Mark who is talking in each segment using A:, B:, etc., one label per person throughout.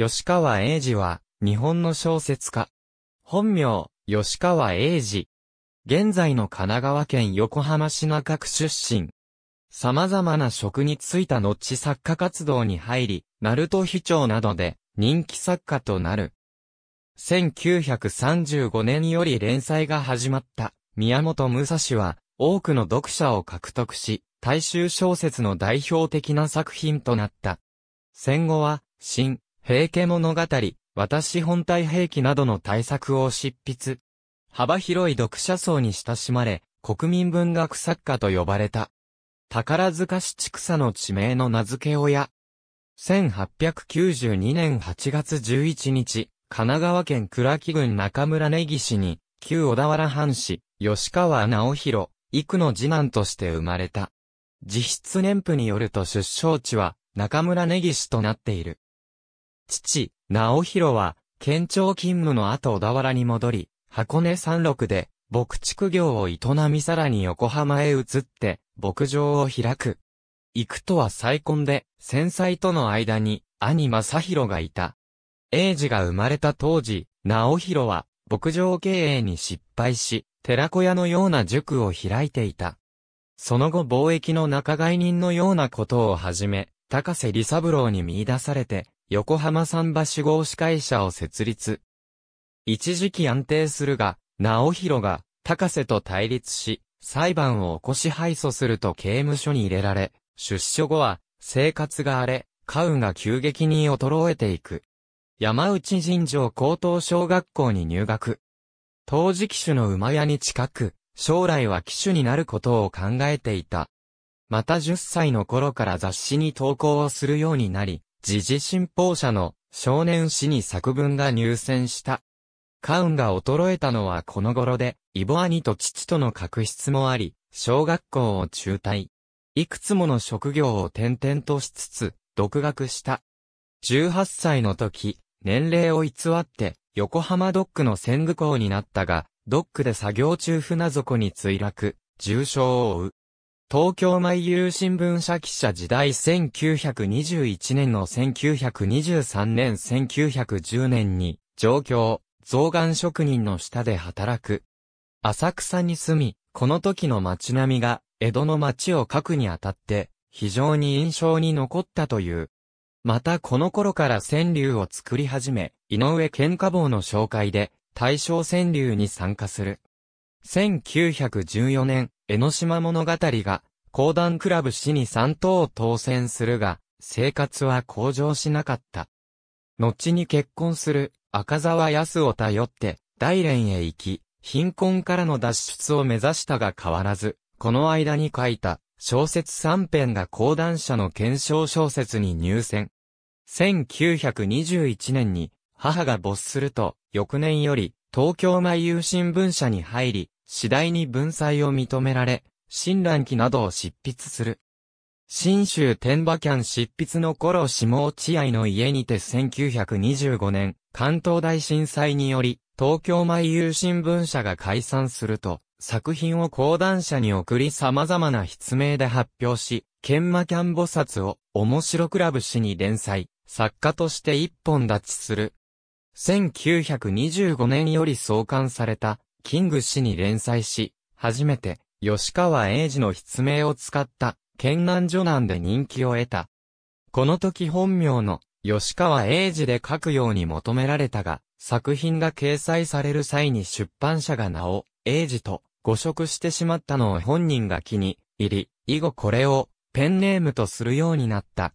A: 吉川英治は、日本の小説家。本名、吉川英治。現在の神奈川県横浜市中区出身。様々な職に就いた後作家活動に入り、鳴門秘長などで人気作家となる。1935年より連載が始まった宮本武蔵は多くの読者を獲得し、大衆小説の代表的な作品となった。戦後は、新、平家物語、私本体兵器などの対策を執筆。幅広い読者層に親しまれ、国民文学作家と呼ばれた。宝塚市畜産の地名の名付け親。1892年8月11日、神奈川県倉木郡中村根岸に、旧小田原藩士、吉川直弘、幾の次男として生まれた。実質年譜によると出生地は、中村根岸となっている。父、直弘は、県庁勤務の後小田原に戻り、箱根山麓で、牧畜業を営みさらに横浜へ移って、牧場を開く。行くとは再婚で、戦災との間に、兄正宏がいた。英治が生まれた当時、直弘は、牧場経営に失敗し、寺小屋のような塾を開いていた。その後貿易の仲買人のようなことをはじめ、高瀬李三郎に見出されて、横浜桟橋合司会社を設立。一時期安定するが、直弘が、高瀬と対立し、裁判を起こし敗訴すると刑務所に入れられ、出所後は、生活が荒れ、家運が急激に衰えていく。山内尋常高等小学校に入学。当時機種の馬屋に近く、将来は機種になることを考えていた。また10歳の頃から雑誌に投稿をするようになり、時事信奉者の少年誌に作文が入選した。カウンが衰えたのはこの頃で、イボ兄と父との確執もあり、小学校を中退。いくつもの職業を転々としつつ、独学した。18歳の時、年齢を偽って、横浜ドックの戦具校になったが、ドックで作業中船底に墜落、重傷を負う。東京毎夕新聞社記者時代1921年の1923年1910年に、上京、造眼職人の下で働く。浅草に住み、この時の街並みが、江戸の街を書くにあたって、非常に印象に残ったという。またこの頃から川柳を作り始め、井上喧嘩坊の紹介で、大正川柳に参加する。1914年、江ノ島物語が、講談クラブ市に3等を当選するが、生活は向上しなかった。後に結婚する赤沢康を頼って、大連へ行き、貧困からの脱出を目指したが変わらず、この間に書いた小説3編が講談社の検証小説に入選。1921年に母が没すると、翌年より東京前有新聞社に入り、次第に文才を認められ、新覧記などを執筆する。新州天馬キャン執筆の頃下落合の家にて1925年、関東大震災により、東京米夕新聞社が解散すると、作品を講談社に送り様々な筆名で発表し、研磨キャン菩薩を面白クラブ誌に連載、作家として一本立ちする。1925年より創刊されたキング氏に連載し、初めて、吉川英治の筆名を使った、県南女南で人気を得た。この時本名の、吉川英治で書くように求められたが、作品が掲載される際に出版社が名を、英治と、誤植してしまったのを本人が気に入り、以後これを、ペンネームとするようになった。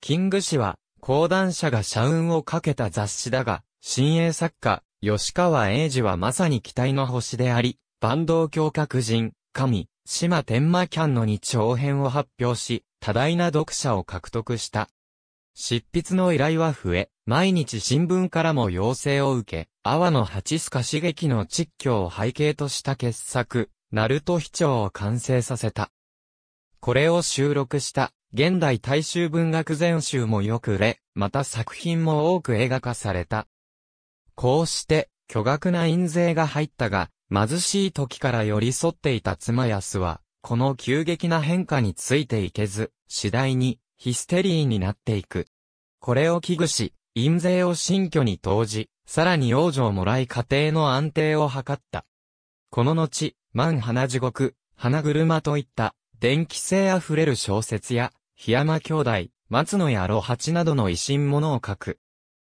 A: キング氏は、講談社が社運をかけた雑誌だが、新鋭作家、吉川英治はまさに期待の星であり、万道教閣人、神、島天魔キャンのに長編を発表し、多大な読者を獲得した。執筆の依頼は増え、毎日新聞からも要請を受け、阿波の八須賀茂樹の実況を背景とした傑作、ナルト秘帳を完成させた。これを収録した、現代大衆文学全集もよくれ、また作品も多く映画化された。こうして、巨額な印税が入ったが、貧しい時から寄り添っていた妻安は、この急激な変化についていけず、次第に、ヒステリーになっていく。これを危惧し、印税を新居に投じ、さらに養女をもらい家庭の安定を図った。この後、万花地獄、花車といった、電気性あふれる小説や、檜山兄弟、松野や郎八などの維新ものを書く。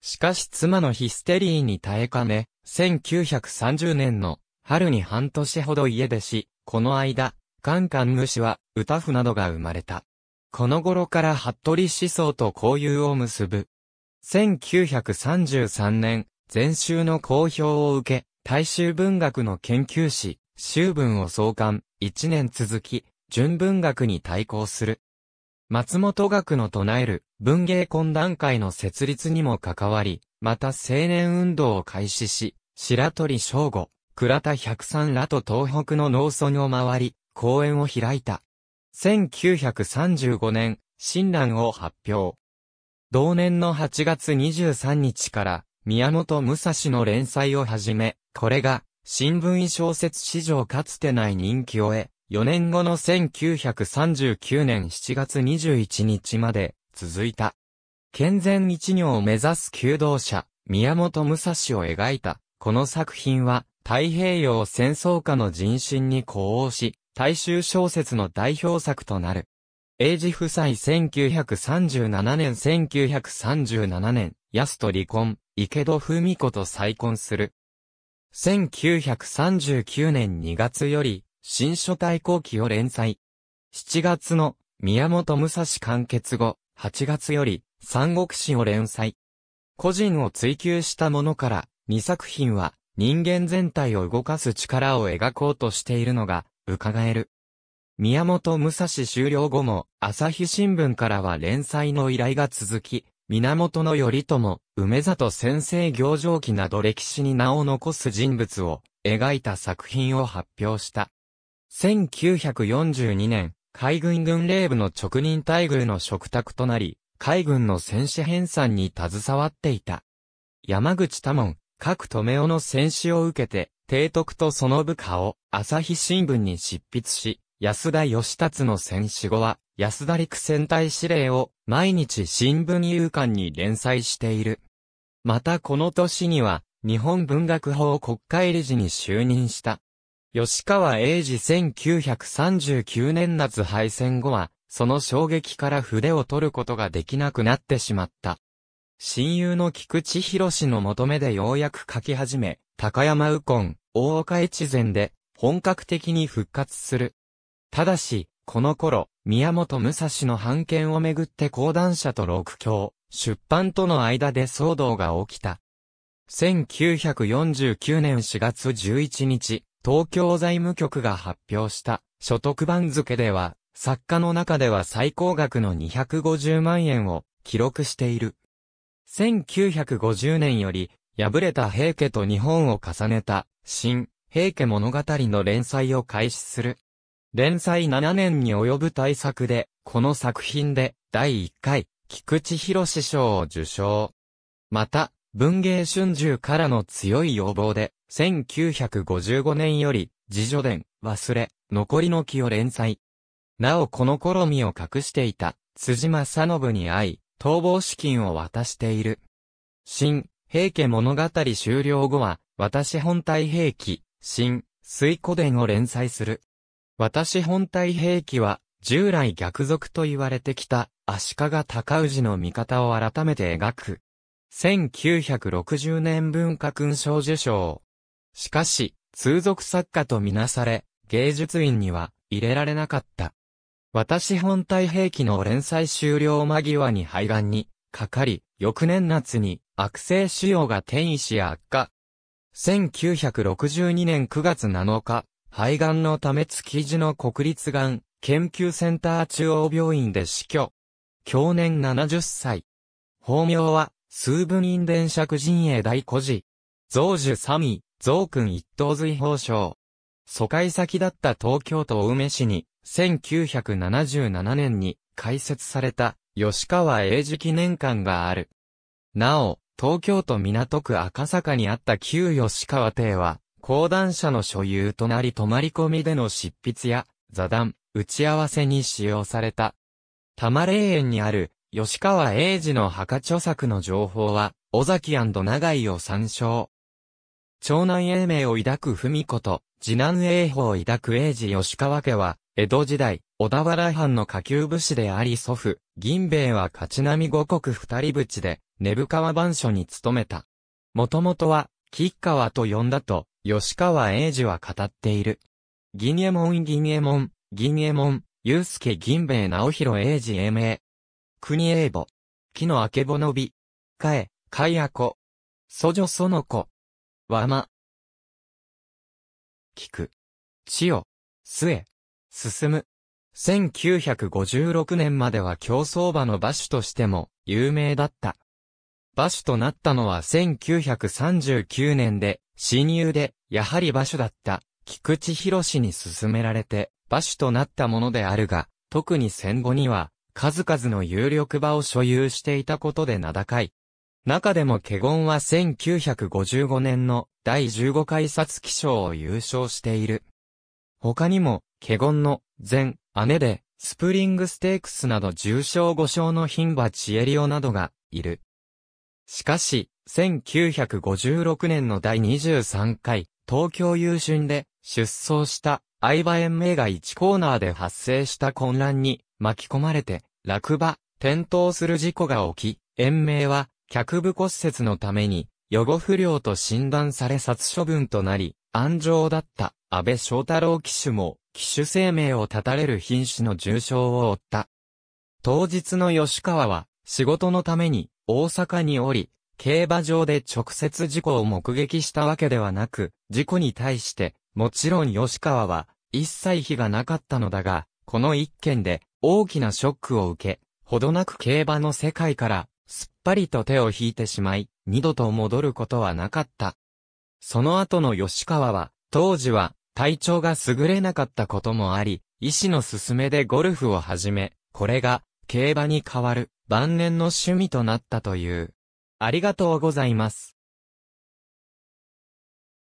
A: しかし妻のヒステリーに耐えかね、1930年の春に半年ほど家出し、この間、カンカン主は、歌譜などが生まれた。この頃から服部思想と交友を結ぶ。1933年、前週の公表を受け、大衆文学の研究士、修文を創刊、1年続き、純文学に対抗する。松本学の唱える文芸懇談会の設立にも関わり、また青年運動を開始し、白鳥正吾、倉田百三らと東北の農村を回り、講演を開いた。1935年、新蘭を発表。同年の8月23日から、宮本武蔵の連載を始め、これが、新聞小説史上かつてない人気を得、4年後の1939年7月21日まで続いた。健全一行を目指す求道者、宮本武蔵を描いた、この作品は、太平洋戦争下の人心に呼応し、大衆小説の代表作となる。英治夫妻1937年1937年、安と離婚、池戸文子と再婚する。1939年2月より、新書大後期を連載。7月の宮本武蔵完結後、8月より三国志を連載。個人を追求したものから、2作品は人間全体を動かす力を描こうとしているのが、伺える。宮本武蔵終了後も、朝日新聞からは連載の依頼が続き、源頼朝、梅里先生行上記など歴史に名を残す人物を描いた作品を発表した。1942年、海軍軍令部の直任待遇の嘱託となり、海軍の戦士編纂に携わっていた。山口多門、各留夫の戦士を受けて、提督とその部下を朝日新聞に執筆し、安田義達の戦士後は、安田陸戦隊司令を毎日新聞夕刊に連載している。またこの年には、日本文学法国会理事に就任した吉川英治1939年夏敗戦後は、その衝撃から筆を取ることができなくなってしまった。親友の菊池博士の求めでようやく書き始め、高山右近、大岡越前で、本格的に復活する。ただし、この頃、宮本武蔵の判権をめぐって講談社と六教、出版との間で騒動が起きた。1949年4月11日、東京財務局が発表した所得番付では、作家の中では最高額の250万円を記録している。1950年より、敗れた平家と日本を重ねた、新、平家物語の連載を開始する。連載7年に及ぶ大作で、この作品で、第1回、菊池博士賞を受賞。また、文芸春秋からの強い要望で、1955年より、自助伝、忘れ、残りの木を連載。なおこの頃身を隠していた、辻正信に会い、逃亡資金を渡している。新、平家物語終了後は、私本体兵器、新、水古伝を連載する。私本体兵器は、従来逆賊と言われてきた、足利尊氏の味方を改めて描く。1960年文化勲章受章。しかし、通俗作家とみなされ、芸術院には入れられなかった。私本体兵器の連載終了間際に肺がんにかかり、翌年夏に悪性腫瘍が転移し悪化。1962年9月7日、肺がんのため築地の国立がん研究センター中央病院で死去。去年70歳。法名は数分院電釈陣営第古事。増樹三位、増君一等随法賞。疎開先だった東京都青梅市に、1977年に開設された吉川英治記念館がある。なお、東京都港区赤坂にあった旧吉川邸は、講談社の所有となり泊まり込みでの執筆や、座談、打ち合わせに使用された。多摩霊園にある吉川英治の墓著作の情報は、尾崎長井を参照。長男英明を抱く文子と、次男英法を抱く英治吉川家は、江戸時代、小田原藩の下級武士であり祖父、銀兵衛は勝並五国二人淵で、根深川番所に勤めた。もともとは、吉川と呼んだと、吉川英治は語っている。銀江門銀江門、銀江門、祐介銀兵衛直弘英治英明、国英母。木のあけぼのび。かえ、かやこ。そじょその子。わま。聞く。地よ。すえ、進む。1956年までは競争馬の馬主としても有名だった。馬主となったのは1939年で、親友で、やはり馬主だった、菊池博士に勧められて、馬主となったものであるが、特に戦後には、数々の有力場を所有していたことで名高い。中でもケゴンは1955年の第15回札記賞を優勝している。他にも、ケゴンの前、姉で、スプリングステークスなど重賞5賞の牝馬チエリオなどが、いる。しかし、1956年の第23回、東京優春で、出走した、相場園名が1コーナーで発生した混乱に、巻き込まれて、落馬、転倒する事故が起き、延命は、脚部骨折のために、予後不良と診断され殺処分となり、安城だった安倍翔太郎騎手も、騎手生命を絶たれる品種の重傷を負った。当日の吉川は、仕事のために、大阪におり、競馬場で直接事故を目撃したわけではなく、事故に対して、もちろん吉川は、一切非がなかったのだが、この一件で、大きなショックを受け、ほどなく競馬の世界から、すっぱりと手を引いてしまい、二度と戻ることはなかった。その後の吉川は、当時は、体調が優れなかったこともあり、医師の勧めでゴルフを始め、これが、競馬に変わる、晩年の趣味となったという。ありがとうございます。